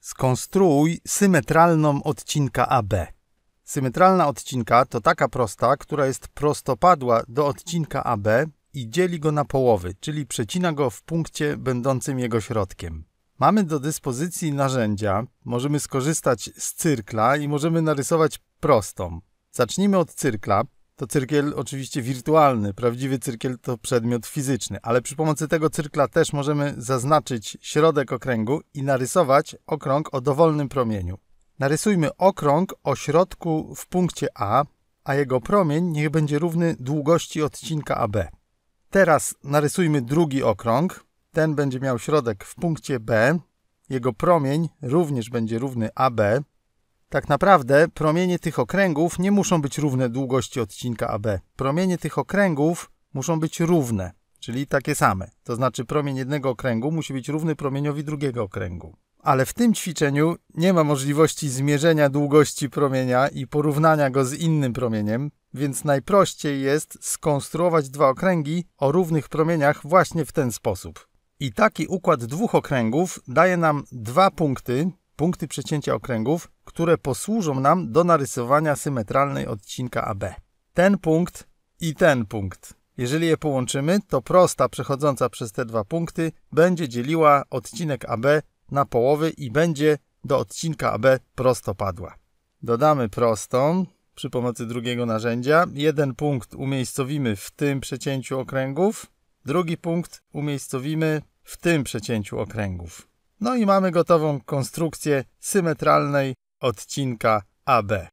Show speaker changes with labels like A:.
A: Skonstruuj symetralną odcinka AB. Symetralna odcinka to taka prosta, która jest prostopadła do odcinka AB i dzieli go na połowy, czyli przecina go w punkcie będącym jego środkiem. Mamy do dyspozycji narzędzia, możemy skorzystać z cyrkla i możemy narysować prostą. Zacznijmy od cyrkla to cyrkiel oczywiście wirtualny. Prawdziwy cyrkiel to przedmiot fizyczny, ale przy pomocy tego cyrkla też możemy zaznaczyć środek okręgu i narysować okrąg o dowolnym promieniu. Narysujmy okrąg o środku w punkcie A, a jego promień niech będzie równy długości odcinka AB. Teraz narysujmy drugi okrąg. Ten będzie miał środek w punkcie B. Jego promień również będzie równy AB. Tak naprawdę promienie tych okręgów nie muszą być równe długości odcinka AB. Promienie tych okręgów muszą być równe, czyli takie same. To znaczy promień jednego okręgu musi być równy promieniowi drugiego okręgu. Ale w tym ćwiczeniu nie ma możliwości zmierzenia długości promienia i porównania go z innym promieniem, więc najprościej jest skonstruować dwa okręgi o równych promieniach właśnie w ten sposób. I taki układ dwóch okręgów daje nam dwa punkty, punkty przecięcia okręgów, które posłużą nam do narysowania symetralnej odcinka AB. Ten punkt i ten punkt. Jeżeli je połączymy, to prosta przechodząca przez te dwa punkty będzie dzieliła odcinek AB na połowy i będzie do odcinka AB prostopadła. Dodamy prostą przy pomocy drugiego narzędzia. Jeden punkt umiejscowimy w tym przecięciu okręgów, drugi punkt umiejscowimy w tym przecięciu okręgów. No i mamy gotową konstrukcję symetralnej odcinka AB.